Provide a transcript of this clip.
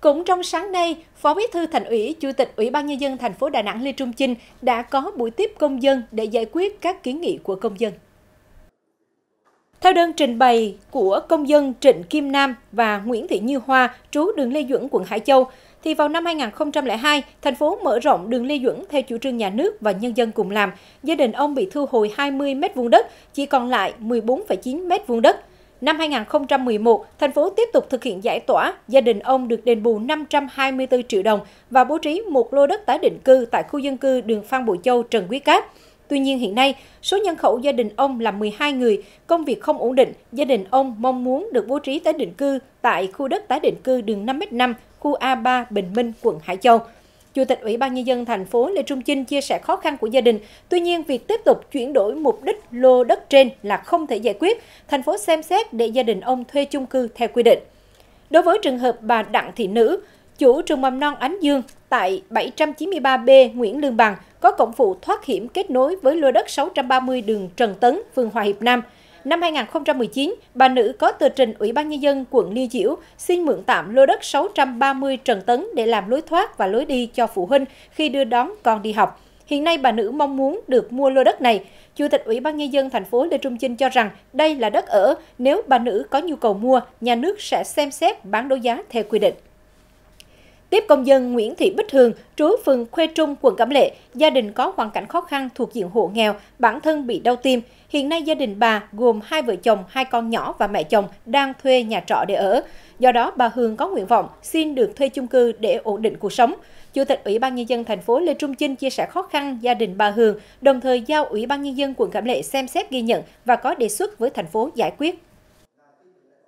Cũng trong sáng nay, Phó Bí thư Thành ủy, Chủ tịch Ủy ban nhân dân thành phố Đà Nẵng Lê Trung Chinh đã có buổi tiếp công dân để giải quyết các kiến nghị của công dân. Theo đơn trình bày của công dân Trịnh Kim Nam và Nguyễn Thị Như Hoa, trú đường Lê Duẩn, quận Hải Châu, thì vào năm 2002, thành phố mở rộng đường Lê Duẩn theo chủ trương nhà nước và nhân dân cùng làm. Gia đình ông bị thu hồi 20 m vuông đất, chỉ còn lại 14,9 m vuông đất. Năm 2011, thành phố tiếp tục thực hiện giải tỏa, gia đình ông được đền bù 524 triệu đồng và bố trí một lô đất tái định cư tại khu dân cư đường Phan Bội Châu, Trần Quý Cáp. Tuy nhiên hiện nay, số nhân khẩu gia đình ông là 12 người, công việc không ổn định, gia đình ông mong muốn được bố trí tái định cư tại khu đất tái định cư đường 5m5, khu A3 Bình Minh, quận Hải Châu. Chủ tịch Ủy ban Nhân dân thành phố Lê Trung Chinh chia sẻ khó khăn của gia đình. Tuy nhiên, việc tiếp tục chuyển đổi mục đích lô đất trên là không thể giải quyết. Thành phố xem xét để gia đình ông thuê chung cư theo quy định. Đối với trường hợp bà Đặng Thị Nữ, chủ trường mầm non Ánh Dương tại 793B Nguyễn Lương Bằng có cổng phụ thoát hiểm kết nối với lô đất 630 đường Trần Tấn, phường Hòa Hiệp Nam – Năm 2019, bà nữ có tờ trình Ủy ban Nhân dân quận Liên Chiểu xin mượn tạm lô đất 630 Trần Tấn để làm lối thoát và lối đi cho phụ huynh khi đưa đón con đi học. Hiện nay bà nữ mong muốn được mua lô đất này. Chủ tịch Ủy ban Nhân dân thành phố Lê Trung Chinh cho rằng đây là đất ở, nếu bà nữ có nhu cầu mua, nhà nước sẽ xem xét bán đấu giá theo quy định tiếp công dân Nguyễn Thị Bích Hường, trú phường Khuê Trung, quận Cẩm Lệ, gia đình có hoàn cảnh khó khăn thuộc diện hộ nghèo, bản thân bị đau tim. Hiện nay gia đình bà gồm hai vợ chồng, hai con nhỏ và mẹ chồng đang thuê nhà trọ để ở. Do đó bà Hường có nguyện vọng xin được thuê chung cư để ổn định cuộc sống. Chủ tịch Ủy ban nhân dân thành phố Lê Trung Chinh chia sẻ khó khăn gia đình bà Hường, đồng thời giao Ủy ban nhân dân quận Cẩm Lệ xem xét ghi nhận và có đề xuất với thành phố giải quyết.